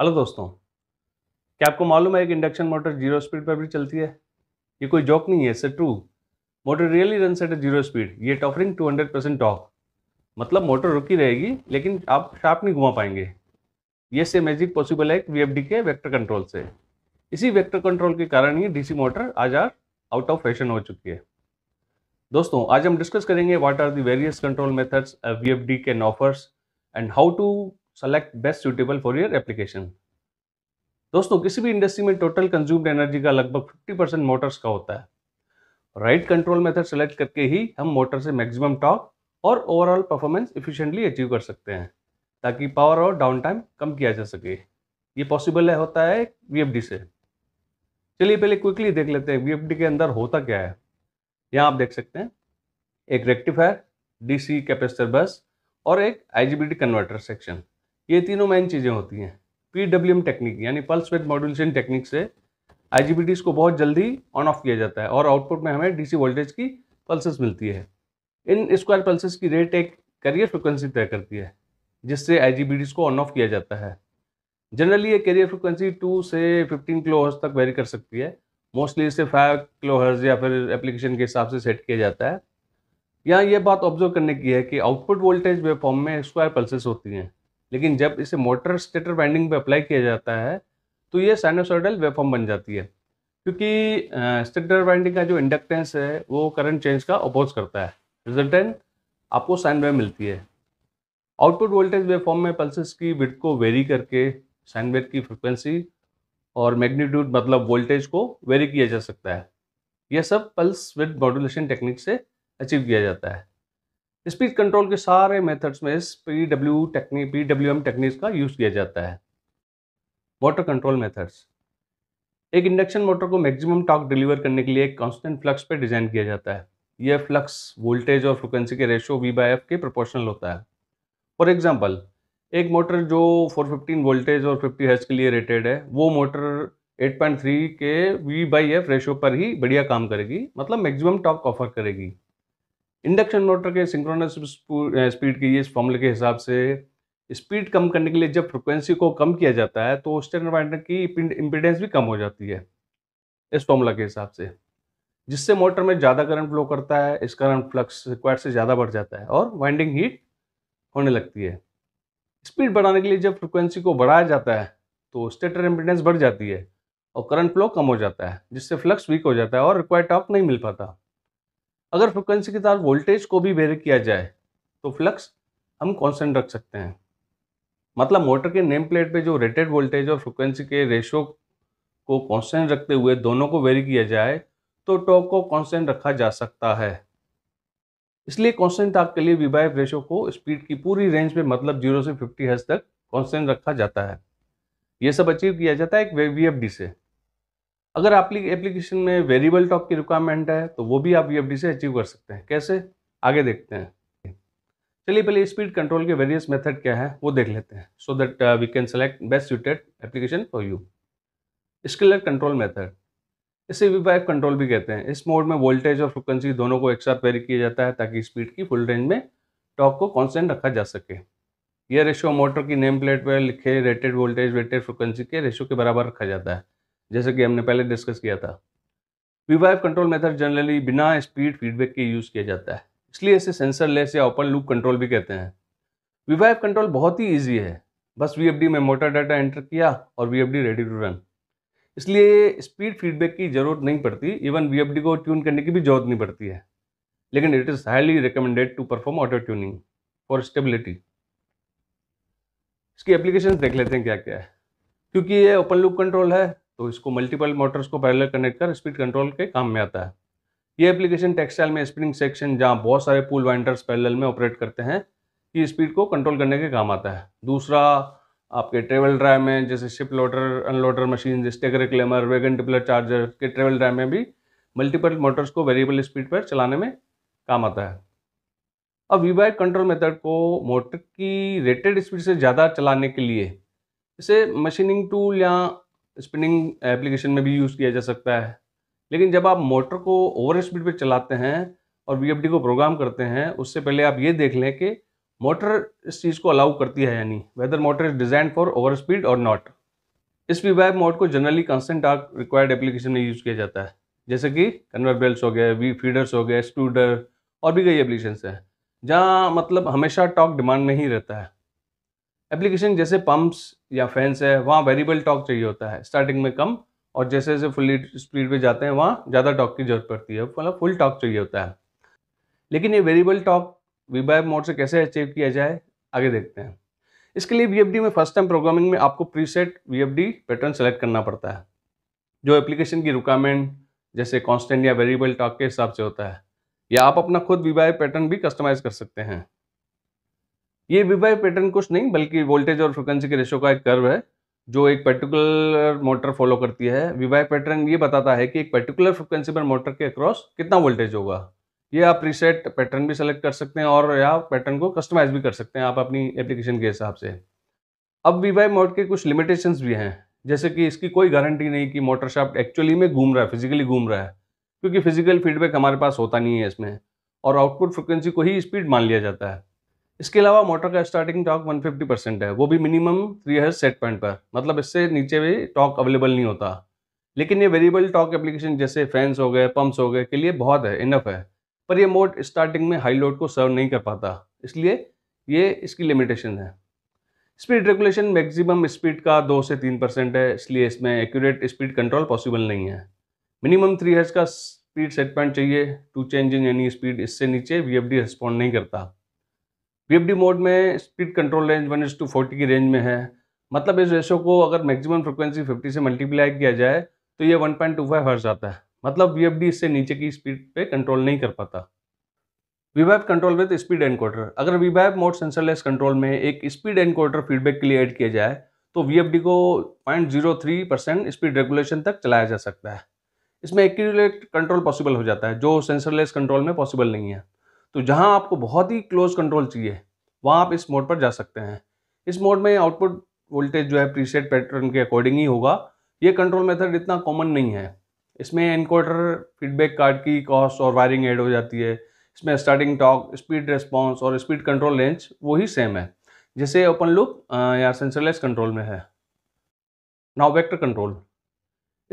hello दोस्तों क्या आपको मालूम है एक इंडक्शन मोटर जीरो स्पीड पर भी चलती है ये कोई जॉक नहीं है sir true motor really run set a zero speed ये टॉफरिंग टू हंड्रेड परसेंट टॉक मतलब मोटर रुकी रहेगी लेकिन आप शार्प नहीं घुमा पाएंगे ये से मैजिक पॉसिबल है वी के वैक्टर कंट्रोल से इसी वैक्टर कंट्रोल के कारण ही सी मोटर आज आर आउट ऑफ फैशन हो चुकी है दोस्तों आज हम डिस्कस करेंगे what are the various control methods we can offers and how to select best suitable for your application दोस्तों किसी भी इंडस्ट्री में टोटल कंज्यूम्ड एनर्जी का लगभग 50 परसेंट मोटर्स का होता है राइट कंट्रोल मेथड सेलेक्ट करके ही हम मोटर से मैक्सिमम टॉक और ओवरऑल परफॉर्मेंस इफिशेंटली अचीव कर सकते हैं ताकि पावर और डाउन टाइम कम किया जा सके ये पॉसिबल है होता है वी से चलिए पहले क्विकली देख लेते हैं वी के अंदर होता क्या है यहाँ आप देख सकते हैं एक रेक्टिफायर डीसी कैपेसिटर बस और एक आईजीबीटी कन्वर्टर सेक्शन ये तीनों मेन चीज़ें होती हैं पी डब्ल्यू एम टेक्निक यानी पल्स विद मॉड्यूलेशन टेक्निक से आई को बहुत जल्दी ऑन ऑफ किया जाता है और आउटपुट में हमें डीसी वोल्टेज की पल्सेस मिलती है इन स्क्वायर पल्सेस की रेट एक कैरियर फ्रिक्वेंसी तय करती है जिससे आई को ऑन ऑफ किया जाता है जनरली ये कैरियर फ्रिक्वेंसी टू से फिफ्टीन किलो तक वेरी कर सकती है मोस्टली इसे फाइव किलो या फिर एप्लीकेशन के हिसाब से सेट किया जाता है यहाँ ये बात ऑब्जर्व करने की है कि आउटपुट वोल्टेज वेव फॉर्म में स्क्वायर पल्सेस होती हैं लेकिन जब इसे मोटर स्टेटर वाइंडिंग पे अप्लाई किया जाता है तो ये साइनोसोडल वेफॉर्म बन जाती है क्योंकि स्टेटर वाइंडिंग का जो इंडक्टेंस है वो करंट चेंज का अपोज करता है रिजल्टेंट आपको साइन वेव मिलती है आउटपुट वोल्टेज वेफॉर्म में पल्सेस की विड को वेरी करके साइन वेव की फ्रिक्वेंसी और मैग्नीट्यूड मतलब वोल्टेज को वेरी किया जा सकता है यह सब पल्स विद मॉड्यूलेशन टेक्निक से अचीव किया जाता है स्पीड कंट्रोल के सारे मेथड्स में इस P W technique P W M technique का यूज़ किया जाता है मोटर कंट्रोल मेथड्स एक इंडक्शन मोटर को मैक्सिमम टॉक डिलीवर करने के लिए एक कांस्टेंट फ्लक्स पर डिज़ाइन किया जाता है यह फ्लक्स वोल्टेज और फ्रिक्वेंसी के रेशियो वी बाई एफ के प्रोपोर्शनल होता है फॉर एग्जाम्पल एक मोटर जो 415 वोल्टेज और 50 हर्ट्ज के लिए रेटेड है वो मोटर 8.3 के वी बाई एफ रेशियो पर ही बढ़िया काम करेगी मतलब मैक्सिमम टॉक ऑफर करेगी इंडक्शन मोटर के सिंक्रोनस स्पीड ये इस फॉर्मूले के हिसाब से स्पीड कम करने के लिए जब फ्रिक्वेंसी को कम किया जाता है तो स्टेनर वाइंडर की इम्पिडेंस भी कम हो जाती है इस फॉर्मूला के हिसाब से जिससे मोटर में ज़्यादा करंट फ्लो करता है इस कारण फ्लक्स रिक्वायर से ज़्यादा बढ़ जाता है और वाइंडिंग हीट होने लगती है स्पीड बढ़ाने के लिए जब फ्रिक्वेंसी को बढ़ाया जाता है तो स्टेटर इम्पिडेंस बढ़ जाती है और करंट फ्लो कम हो जाता है जिससे फ्लक्स वीक हो जाता है और रिक्वायर टॉप नहीं मिल पाता अगर फ्रिक्वेंसी के साथ वोल्टेज को भी वेरी किया जाए तो फ्लक्स हम कॉन्स्टेंट रख सकते हैं मतलब मोटर के नेम प्लेट पे जो रेटेड वोल्टेज और फ्रिक्वेंसी के रेशो को कॉन्सेंट रखते हुए दोनों को वेरी किया जाए तो टॉक को कांस्टेंट रखा जा सकता है इसलिए कांस्टेंट टॉर्क के लिए विवाह रेशो को स्पीड की पूरी रेंज में मतलब जीरो से फिफ्टी हज तक कांस्टेंट रखा जाता है ये सब अचीव किया जाता है एक वे से अगर एप्लीकेशन में वेरिएबल टॉप की रिक्वायरमेंट है तो वो भी आप वी से अचीव कर सकते हैं कैसे आगे देखते हैं चलिए पहले स्पीड कंट्रोल के वेरियस मेथड क्या है वो देख लेते हैं so that we can select best suited application for you scalar control method इसे वी वाइफ कंट्रोल भी कहते हैं इस मोड में वोल्टेज और फ्रिक्वेंसी दोनों को एक साथ वेरी किया जाता है ताकि स्पीड की फुल रेंज में टॉक को कॉन्सेंट रखा जा सके यह रेशो मोटर की नेम प्लेट पर लिखे रेटेड वोल्टेज रेटेड फ्रिक्वेंसी के रेशो के बराबर रखा जाता है जैसे कि हमने पहले डिस्कस किया था पीवाइफ कंट्रोल मेथड जनरली बिना स्पीड फीडबैक के यूज़ किया जाता है इसलिए इसे सेंसर लेस या ओपन लूप कंट्रोल भी कहते हैं वीवाइफ कंट्रोल बहुत ही ईजी है बस वी में मोटर डाटा एंटर किया और वी रेडी टू रन इसलिए स्पीड फीडबैक की जरूरत नहीं पड़ती इवन वी को ट्यून करने की भी जरूरत नहीं पड़ती है लेकिन it is highly recommended to perform auto tuning for stability इसकी एप्लीकेशन देख लेते हैं क्या क्या है क्योंकि ये ओपन लूप कंट्रोल है तो इसको मल्टीपल मोटर्स को पैरेलल कनेक्ट कर स्पीड कंट्रोल के काम में आता है ये एप्लीकेशन टेक्सटाइल में स्प्रिंग सेक्शन जहाँ बहुत सारे पुल वाइंडर्स पैरेलल में ऑपरेट करते हैं ये स्पीड को कंट्रोल करने के काम आता है दूसरा आपके ट्रेवल ड्राइव में जैसे ship loader unloader machine stacker reclaimer wagon tippler charger के ट्रेवल ड्राइव में भी मल्टीपल मोटर्स को वेरिएबल स्पीड पर चलाने में काम आता है अब वीवाई कंट्रोल मेथड को मोटर की रेटेड स्पीड से ज़्यादा चलाने के लिए इसे मशीनिंग टूल या स्पिनिंग एप्लीकेशन में भी यूज़ किया जा सकता है लेकिन जब आप मोटर को ओवर स्पीड पर चलाते हैं और वी को प्रोग्राम करते हैं उससे पहले आप ये देख लें कि मोटर इस चीज़ को अलाउ करती है यानी whether motor is designed for over speed और नॉट इस वी वाइव मोड को जनरली कंस्टेंट आर्क रिक्वायर्ड एप्लीकेशन में यूज़ किया जाता है जैसे कि कन्वर बेल्ट हो गए वी फीडर्स हो गए स्टूडर और भी कई एप्लीकेशन हैं जहाँ मतलब हमेशा टॉक डिमांड में ही रहता है एप्लीकेशन जैसे पम्प्स या फैंस है वहाँ वेरिएबल टॉक चाहिए होता है स्टार्टिंग में कम और जैसे जैसे फुल स्पीड पे जाते हैं वहाँ ज़्यादा टॉक की जरूरत पड़ती है मतलब फुल टॉक चाहिए होता है लेकिन ये वेरिएबल टॉक वीबाइव मोड से कैसे अचीव किया जाए आगे देखते हैं इसके लिए वी में फर्स्ट टाइम प्रोग्रामिंग में आपको सेट वी पैटर्न सेलेक्ट करना पड़ता है जो एप्लीकेशन की रिक्वायरमेंट जैसे कॉन्स्टेंट या वेरिएबल टॉक के हिसाब से होता है या आप अपना खुद वी पैटर्न भी कस्टमाइज़ कर सकते हैं ये वीवाई पैटर्न कुछ नहीं बल्कि वोल्टेज और फ्रिक्वेंसी के रेशो का एक कर्व है जो एक पर्टिकुलर मोटर फॉलो करती है वीवाई पैटर्न ये बताता है कि एक पर्टिकुलर फ्रिक्वेंसी पर मोटर के अक्रॉस कितना वोल्टेज होगा ये आप प्रीसेट पैटर्न भी सेलेक्ट कर सकते हैं और या पैटर्न को कस्टमाइज भी कर सकते हैं आप अपनी एप्लीकेशन के हिसाब से अब वीवाई मोड के कुछ लिमिटेशंस भी हैं जैसे कि इसकी कोई गारंटी नहीं कि मोटर शाफ्ट एक्चुअली में घूम रहा है फिजिकली घूम रहा है क्योंकि फिजिकल फीडबैक हमारे पास होता नहीं है इसमें और आउटपुट फ्रिक्वेंसी को ही स्पीड मान लिया जाता है इसके अलावा मोटर का स्टार्टिंग टॉक 150 परसेंट है वो भी minimum three hertz set point पर मतलब इससे नीचे भी टॉक अवेलेबल नहीं होता लेकिन ये वेरिएबल टॉक एप्लीकेशन जैसे फैंस हो गए पंप्स हो गए के लिए बहुत है इनफ है पर यह मोड स्टार्टिंग में हाई लोड को सर्व नहीं कर पाता इसलिए ये इसकी लिमिटेशन है स्पीड रेगुलेशन मैक्सिमम स्पीड का दो से तीन परसेंट है इसलिए इसमें एक्यूरेट स्पीड कंट्रोल पॉसिबल नहीं है मिनिमम थ्री हर्स का स्पीड सेट पॉइंट चाहिए to change in any speed इससे नीचे वी रिस्पॉन्ड नहीं करता पी मोड में speed control range one is to forty की रेंज में है मतलब इस रेशो को अगर मैक्सिमम फ्रिक्वेंसी फिफ्टी से मल्टीप्लाई किया जाए तो ये वन पॉइंट टू फाइव हर्ज आता है मतलब वी इससे नीचे की स्पीड पे कंट्रोल नहीं कर पाता वीवैप कंट्रोल विद स्पीड एनकोडर अगर वीवैप मोड सेंसरलेस कंट्रोल में एक स्पीड एनकोडर फीडबैक के लिए ऐड किया जाए तो वी को पॉइंट परसेंट स्पीड रेगुलेशन तक चलाया जा सकता है इसमें एक्यूरेट कंट्रोल पॉसिबल हो जाता है जो सेंसरलेस कंट्रोल में पॉसिबल नहीं है तो जहां आपको बहुत ही क्लोज कंट्रोल चाहिए वहां आप इस मोड पर जा सकते हैं इस मोड में आउटपुट वोल्टेज जो है प्रीसेट पैटर्न के अकॉर्डिंग ही होगा ये कंट्रोल मेथड इतना कॉमन नहीं है इसमें इनकोटर फीडबैक कार्ड की कॉस्ट और वायरिंग ऐड हो जाती है इसमें स्टार्टिंग टॉक स्पीड रिस्पॉन्स और स्पीड कंट्रोल रेंज वही सेम है जैसे ओपन लुक या सेंसरलेस कंट्रोल में है नाउ वेक्टर कंट्रोल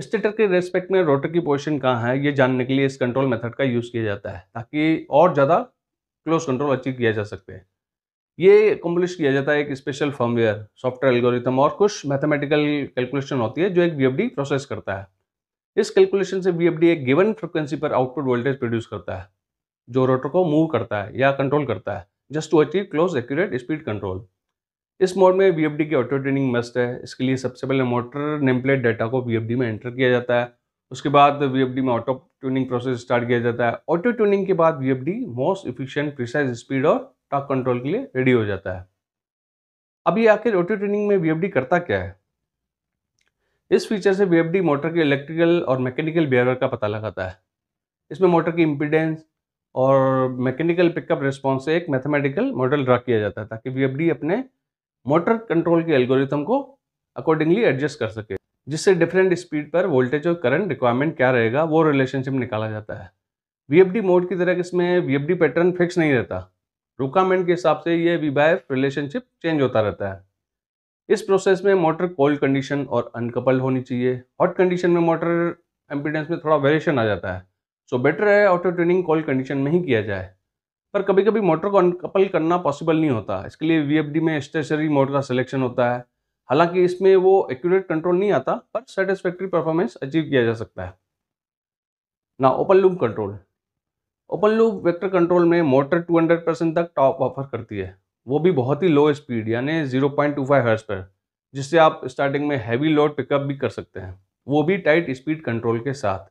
स्टेटर के रेस्पेक्ट में रोटर की पोजीशन कहाँ है ये जानने के लिए इस कंट्रोल मेथड का यूज़ किया जाता है ताकि और ज़्यादा क्लोज कंट्रोल अचीव किया जा सकते हैं ये कम्पलिश किया जाता है एक स्पेशल फर्मवेयर सॉफ्टवेयर एल्गोरिथम और कुछ मैथमेटिकल कैलकुलेशन होती है जो एक वी प्रोसेस करता है इस कैलकुलेशन से वी एक गिवन फ्रिक्वेंसी पर आउटपुट वोल्टेज प्रोड्यूस करता है जो रोटर को मूव करता है या कंट्रोल करता है just to achieve close accurate speed control इस मोड में वी की ऑटो ट्रेनिंग मस्ट है इसके लिए सबसे पहले मोटर नेमप्लेट डाटा को वी में एंटर किया जाता है उसके बाद वी में ऑटो ट्यूनिंग प्रोसेस स्टार्ट किया जाता है ऑटो ट्यूनिंग के बाद V most efficient precise speed और टॉक कंट्रोल के लिए रेडी हो जाता है अब ये आखिर ऑटो ट्यूनिंग में वी करता क्या है इस फीचर से वी मोटर के इलेक्ट्रिकल और मैकेनिकल बिहेवियर का पता लगाता है इसमें मोटर की इम्पिडेंस और मैकेनिकल पिकअप रिस्पॉन्स से एक मैथमेटिकल मॉडल ड्रा किया जाता है ताकि वी अपने मोटर कंट्रोल के एल्गोरिथम को अकॉर्डिंगली एडजस्ट कर सके जिससे डिफरेंट स्पीड पर वोल्टेज और करंट रिक्वायरमेंट क्या रहेगा वो रिलेशनशिप निकाला जाता है वी मोड की तरह इसमें वी पैटर्न फिक्स नहीं रहता रिक्वायरमेंट के हिसाब से ये वी रिलेशनशिप चेंज होता रहता है इस प्रोसेस में मोटर कोल्ड कंडीशन और अनकपल्ड होनी चाहिए हॉट कंडीशन में मोटर एम्पिडेंस में थोड़ा वेरिएशन आ जाता है सो बेटर है ऑटो ट्रेनिंग कोल्ड कंडीशन में ही किया जाए पर कभी कभी मोटर को अनकपल करना पॉसिबल नहीं होता इसके लिए वी में स्टेशनरी मोड का सिलेक्शन होता है हालांकि इसमें वो एक्यूरेट कंट्रोल नहीं आता पर सेटिस्फैक्ट्री परफॉर्मेंस अचीव किया जा सकता है ना open loop control open loop vector control में मोटर 200 परसेंट तक टॉप ऑफर करती है वो भी बहुत ही लो स्पीड यानी 0.25 पॉइंट पर जिससे आप स्टार्टिंग में हैवी लोड पिकअप भी कर सकते हैं वो भी टाइट स्पीड कंट्रोल के साथ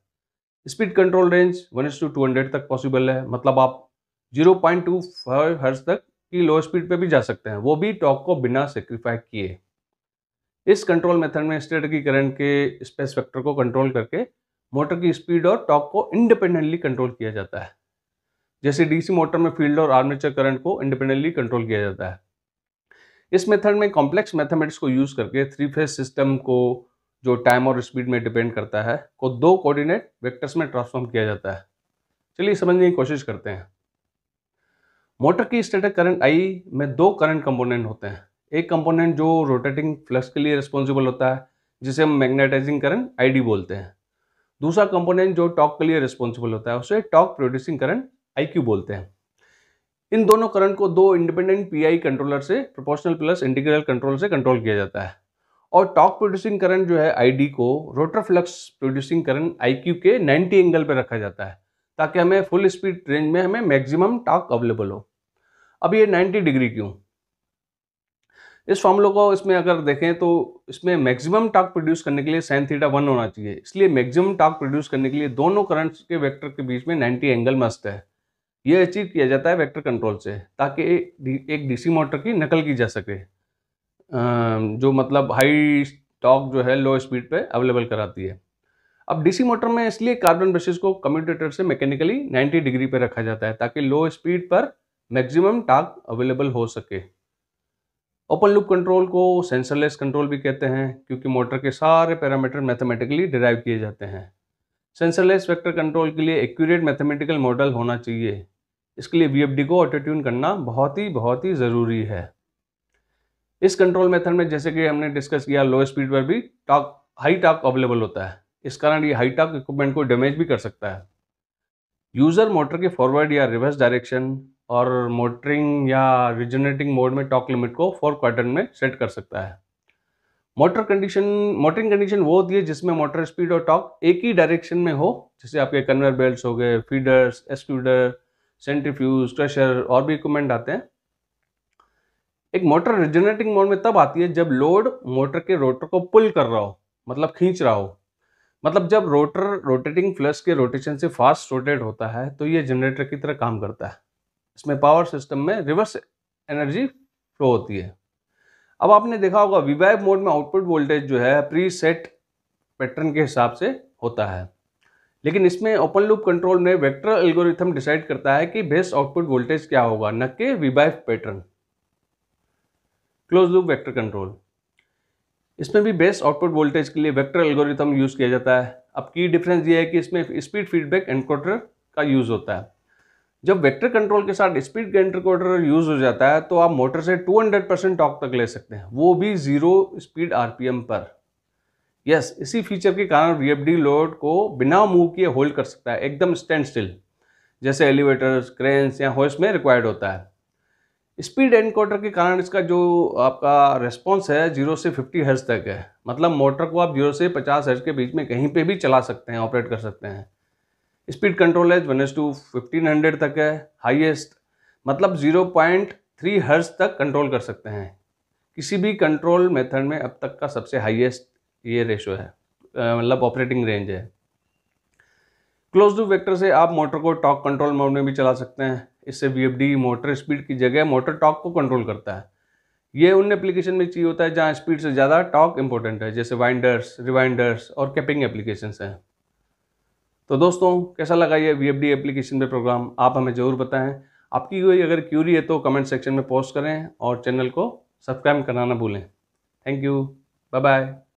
speed control range one to two hundred तक पॉसिबल है मतलब आप जीरो पॉइंट टू फाइव हर्ज तक की लो स्पीड पे भी जा सकते हैं वो भी टॉक को बिना सेक्रीफाई किए इस कंट्रोल मेथड में की करंट के स्पेस फैक्टर को कंट्रोल करके मोटर की स्पीड और टॉक को इंडिपेंडेंटली कंट्रोल किया जाता है जैसे डीसी मोटर में फील्ड और आर्मेचर करंट को इंडिपेंडेंटली कंट्रोल किया जाता है इस मेथड में कॉम्प्लेक्स मैथमेटिक्स को यूज़ करके थ्री फेज सिस्टम को जो टाइम और स्पीड में डिपेंड करता है को दो कोऑर्डिनेट वेक्टर्स में ट्रांसफॉर्म किया जाता है चलिए समझने की कोशिश करते हैं मोटर की स्टेटर करंट आई में दो करंट कंपोनेंट होते हैं एक कंपोनेंट जो रोटेटिंग फ्लक्स के लिए रिस्पॉन्सिबल होता है जिसे हम मैग्नेटाइजिंग करंट आई बोलते हैं दूसरा कंपोनेंट जो टॉक के लिए रिस्पॉन्सिबल होता है उसे टॉक प्रोड्यूसिंग करंट आई बोलते हैं इन दोनों करंट को दो इंडिपेंडेंट पी कंट्रोलर से प्रोपोर्शनल प्लस इंटीग्रल कंट्रोल से कंट्रोल किया जाता है और टॉक प्रोड्यूसिंग करंट जो है आई को rotor flux producing current I के नाइन्टी एंगल पर रखा जाता है ताकि हमें फुल स्पीड रेंज में हमें मैक्सिमम टॉक अवेलेबल हो अब ये 90 डिग्री क्यों इस फॉर्मूले को इसमें अगर देखें तो इसमें मैक्सिमम टॉक प्रोड्यूस करने के लिए साइन थीटा वन होना चाहिए इसलिए मैक्सिमम टॉक प्रोड्यूस करने के लिए दोनों करंट्स के वेक्टर के बीच में 90 एंगल मस्त है यह अचीव किया जाता है वैक्टर कंट्रोल से ताकि एक डीसी मोटर की नकल की जा सके जो मतलब हाई टॉक जो है लो स्पीड पर अवेलेबल कराती है अब डीसी मोटर में इसलिए कार्बन ब्रशेज को कम्यूटेटर से मैकेनिकली 90 डिग्री पर रखा जाता है ताकि लो स्पीड पर मैक्सिमम टाक अवेलेबल हो सके ओपन लूप कंट्रोल को सेंसरलेस कंट्रोल भी कहते हैं क्योंकि मोटर के सारे पैरामीटर मैथमेटिकली डिराइव किए जाते हैं सेंसरलेस वेक्टर कंट्रोल के लिए एक्यूरेट मैथमेटिकल मॉडल होना चाहिए इसके लिए वी को ऑटोट्यून करना बहुत ही बहुत ही ज़रूरी है इस कंट्रोल मेथड में जैसे कि हमने डिस्कस किया लो स्पीड पर भी टॉक हाई टॉक अवेलेबल होता है इस कारण ये हाई टॉक इक्विपमेंट को डैमेज भी कर सकता है यूज़र मोटर के फॉरवर्ड या रिवर्स डायरेक्शन और मोटरिंग या रिजनरेटिंग मोड में टॉक लिमिट को फोर क्वार्टर में सेट कर सकता है मोटर कंडीशन मोटरिंग कंडीशन वो होती है जिसमें मोटर स्पीड और टॉक एक ही डायरेक्शन में हो जैसे आपके कन्वेयर बेल्ट हो गए फीडर्स एस्क्यूडर सेंट्रीफ्यूज क्रेशर और भी इक्विपमेंट आते हैं एक मोटर रिजनरेटिंग मोड में तब आती है जब लोड मोटर के रोटर को पुल कर रहा हो मतलब खींच रहा हो मतलब जब रोटर रोटेटिंग फ्लश के रोटेशन से फास्ट रोटेट होता है तो ये जनरेटर की तरह काम करता है इसमें पावर सिस्टम में रिवर्स एनर्जी फ्लो होती है अब आपने देखा होगा विवाइव मोड में आउटपुट वोल्टेज जो है प्री सेट पैटर्न के हिसाब से होता है लेकिन इसमें ओपन लूप कंट्रोल में वेक्टर एल्गोरिथम डिसाइड करता है कि बेस्ट आउटपुट वोल्टेज क्या होगा न कि विवाइव pattern close loop vector control इसमें भी बेस्ट आउटपुट वोल्टेज के लिए वेक्टर एल्गोरिथम यूज़ किया जाता है अब की डिफरेंस ये है कि इसमें स्पीड फीडबैक एनकोटर का यूज़ होता है जब वेक्टर कंट्रोल के साथ स्पीड गेंट रिकॉर्डर यूज़ हो जाता है तो आप मोटर से 200 परसेंट टॉक तक ले सकते हैं वो भी ज़ीरो स्पीड आरपीएम पर यस yes, इसी फीचर के कारण वी लोड को बिना मूव किए होल्ड कर सकता है एकदम स्टैंड स्टिल जैसे एलिवेटर्स क्रेन्स या हॉर्स में रिक्वायर्ड होता है स्पीड एनकोडर के कारण इसका जो आपका रेस्पॉन्स है जीरो से फिफ्टी हर्ज तक है मतलब मोटर को आप जीरो से पचास हर्ज के बीच में कहीं पे भी चला सकते हैं ऑपरेट कर सकते हैं स्पीड कंट्रोल है one is to fifteen hundred तक है हाईएस्ट मतलब जीरो पॉइंट थ्री हर्ज तक कंट्रोल कर सकते हैं किसी भी कंट्रोल मेथड में अब तक का सबसे हाईएस्ट ये रेशो है मतलब ऑपरेटिंग रेंज है क्लोज टू वेक्टर से आप मोटर को टॉक कंट्रोल मोड में भी चला सकते हैं इससे वी मोटर स्पीड की जगह मोटर टॉक को कंट्रोल करता है ये उन एप्लीकेशन में चाहिए होता है जहाँ स्पीड से ज़्यादा टॉक इंपॉर्टेंट है जैसे वाइंडर्स रिवाइंडर्स और कैपिंग एप्लीकेशंस हैं तो दोस्तों कैसा लगा ये वी एप्लीकेशन पे प्रोग्राम आप हमें ज़रूर बताएं आपकी कोई अगर क्यूरी है तो कमेंट सेक्शन में पोस्ट करें और चैनल को सब्सक्राइब करना ना भूलें थैंक यू बाय बाय